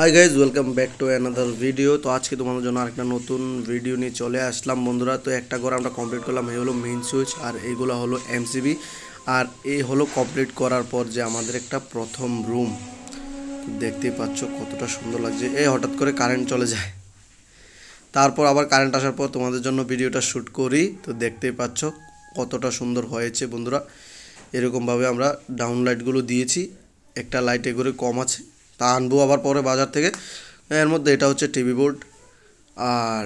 high guys welcome back to another video তো আজকে তোমাদের জন্য আরেকটা নতুন ভিডিও নিয়ে চলে আসলাম বন্ধুরা তো একটা করে আমরা কমপ্লিট করলাম এই হলো মেন সুইচ আর এইগুলো হলো এমসিবি আর এই হলো কমপ্লিট করার পর যে আমাদের একটা প্রথম রুম দেখতেই পাচ্ছ কতটা সুন্দর লাগছে এই হঠাৎ করে কারেন্ট চলে যায় তারপর আবার কারেন্ট আসার পর তোমাদের জন্য ভিডিওটা শ্যুট করি তো দেখতেই পাচ্ছ কতটা সুন্দর হয়েছে বন্ধুরা এরকমভাবে আমরা ডাউন লাইটগুলো দিয়েছি একটা লাইটে করে কম আছে তা আনবো আবার পরে বাজার থেকে এর মধ্যে এটা হচ্ছে টিভি বোর্ড আর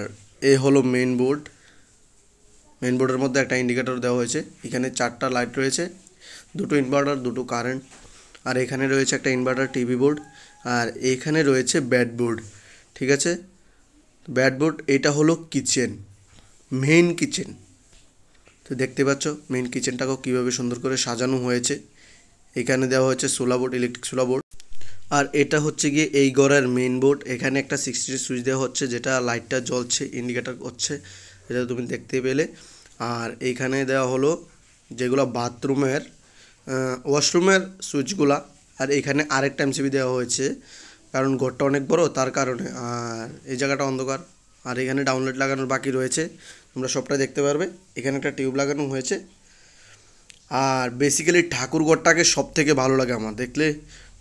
এ হলো মেন বোর্ড মেন বোর্ডের মধ্যে একটা ইন্ডিকেটর দেওয়া হয়েছে এখানে চারটা লাইট রয়েছে দুটো ইনভার্টার দুটো কারেন্ট আর এখানে রয়েছে একটা ইনভার্টার টিভি বোর্ড আর এখানে রয়েছে ব্যাড বোর্ড ঠিক আছে ব্যাড বোর্ড এটা হলো কিচেন মেইন কিচেন তো দেখতে পাচ্ছ মেইন কিচেনটাকেও কীভাবে সুন্দর করে সাজানো হয়েছে এখানে দেওয়া হয়েছে সোলা বোর্ড ইলেকট্রিক সোলা বোর্ড আর এটা হচ্ছে গিয়ে এই গড়ের মেইন বোর্ড এখানে একটা সিক্সটি সুইচ দেওয়া হচ্ছে যেটা লাইটটা জ্বলছে ইন্ডিকেটার করছে এটা তুমি দেখতে পেলে আর এইখানে দেওয়া হলো যেগুলো বাথরুমের ওয়াশরুমের সুইচগুলা আর এখানে আরেকটা এমসিবি দেওয়া হয়েছে কারণ ঘরটা অনেক বড় তার কারণে আর এই জায়গাটা অন্ধকার আর এখানে ডাউনলোড লাগানোর বাকি রয়েছে তোমরা সবটা দেখতে পারবে এখানে একটা টিউব লাগানো হয়েছে আর বেসিক্যালি ঘরটাকে সব থেকে ভালো লাগে আমার দেখলে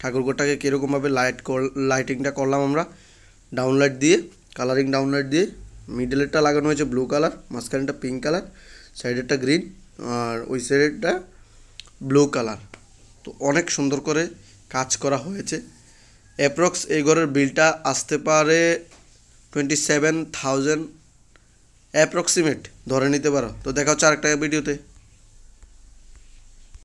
ঠাকুরঘরটাকে কীরকমভাবে লাইট লাইটিংটা করলাম আমরা ডাউনলাইট দিয়ে কালারিং ডাউনলাইট দিয়ে মিডলেরটা লাগানো হয়েছে ব্লু কালার মাঝখানেরটা পিঙ্ক কালার সাইডেরটা গ্রিন আর ওই সাইডেরটা ব্লু কালার তো অনেক সুন্দর করে কাজ করা হয়েছে অ্যাপ্রক্স এই ঘরের বিলটা আসতে পারে টোয়েন্টি সেভেন থাউজেন্ড অ্যাপ্রক্সিমেট ধরে নিতে পারো তো দেখা হচ্ছে আরেকটা ভিডিওতে